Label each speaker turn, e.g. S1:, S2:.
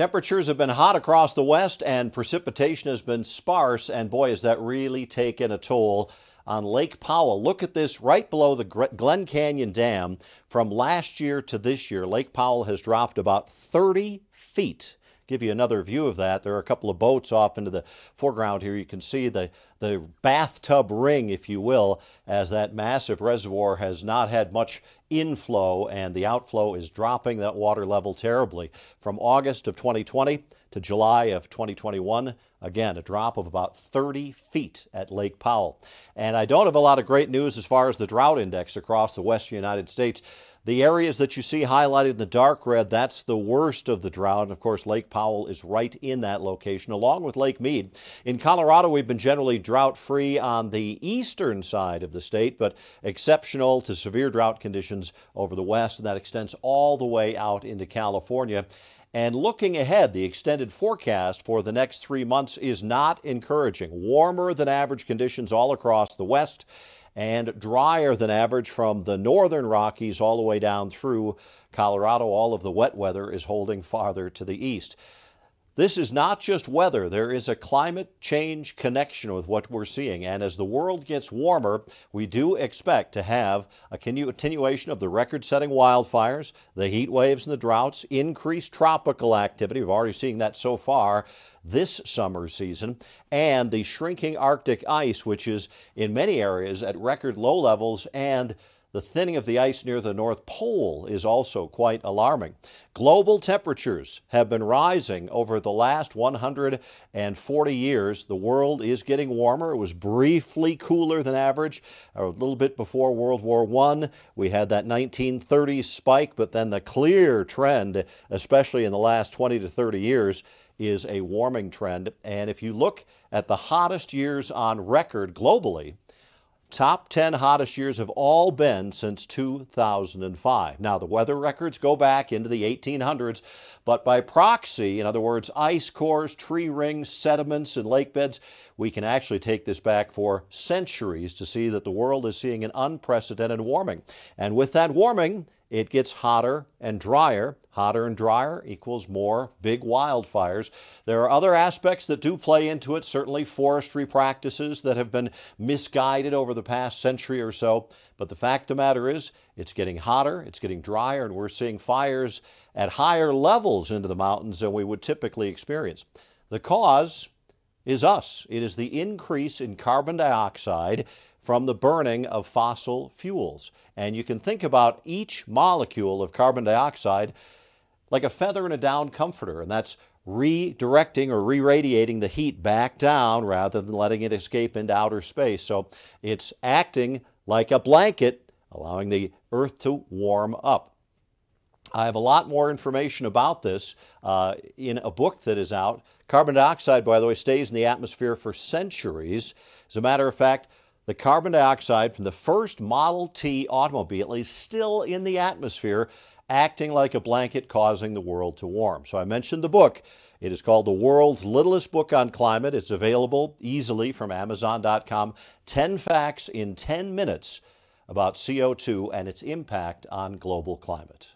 S1: Temperatures have been hot across the west and precipitation has been sparse, and boy, has that really taken a toll on Lake Powell. Look at this right below the Glen Canyon Dam. From last year to this year, Lake Powell has dropped about 30 feet. Give you another view of that. There are a couple of boats off into the foreground here. You can see the the bathtub ring, if you will, as that massive reservoir has not had much inflow and the outflow is dropping that water level terribly. From August of 2020 to July of 2021, again, a drop of about 30 feet at Lake Powell. And I don't have a lot of great news as far as the drought index across the western United States. The areas that you see highlighted in the dark red, that's the worst of the drought. And of course, Lake Powell is right in that location, along with Lake Mead. In Colorado, we've been generally drought free on the eastern side of the state, but exceptional to severe drought conditions over the west, and that extends all the way out into California. And looking ahead, the extended forecast for the next three months is not encouraging. Warmer than average conditions all across the west and drier than average from the northern Rockies all the way down through Colorado. All of the wet weather is holding farther to the east. This is not just weather. There is a climate change connection with what we're seeing. And as the world gets warmer, we do expect to have a continuation of the record setting wildfires, the heat waves and the droughts, increased tropical activity. We've already seen that so far this summer season, and the shrinking Arctic ice, which is in many areas at record low levels and the thinning of the ice near the North Pole is also quite alarming. Global temperatures have been rising over the last 140 years. The world is getting warmer. It was briefly cooler than average a little bit before World War I. We had that 1930s spike, but then the clear trend, especially in the last 20 to 30 years, is a warming trend. And if you look at the hottest years on record globally, top 10 hottest years have all been since 2005. Now, the weather records go back into the 1800s, but by proxy, in other words, ice cores, tree rings, sediments, and lake beds, we can actually take this back for centuries to see that the world is seeing an unprecedented warming. And with that warming, it gets hotter and drier. Hotter and drier equals more big wildfires. There are other aspects that do play into it, certainly forestry practices that have been misguided over the past century or so. But the fact of the matter is, it's getting hotter, it's getting drier, and we're seeing fires at higher levels into the mountains than we would typically experience. The cause is us. It is the increase in carbon dioxide from the burning of fossil fuels. And you can think about each molecule of carbon dioxide like a feather in a down comforter, and that's redirecting or re-radiating the heat back down rather than letting it escape into outer space. So it's acting like a blanket, allowing the Earth to warm up. I have a lot more information about this uh, in a book that is out. Carbon dioxide, by the way, stays in the atmosphere for centuries. As a matter of fact, the carbon dioxide from the first Model T automobile is still in the atmosphere, acting like a blanket, causing the world to warm. So I mentioned the book. It is called The World's Littlest Book on Climate. It's available easily from Amazon.com. 10 facts in 10 minutes about CO2 and its impact on global climate.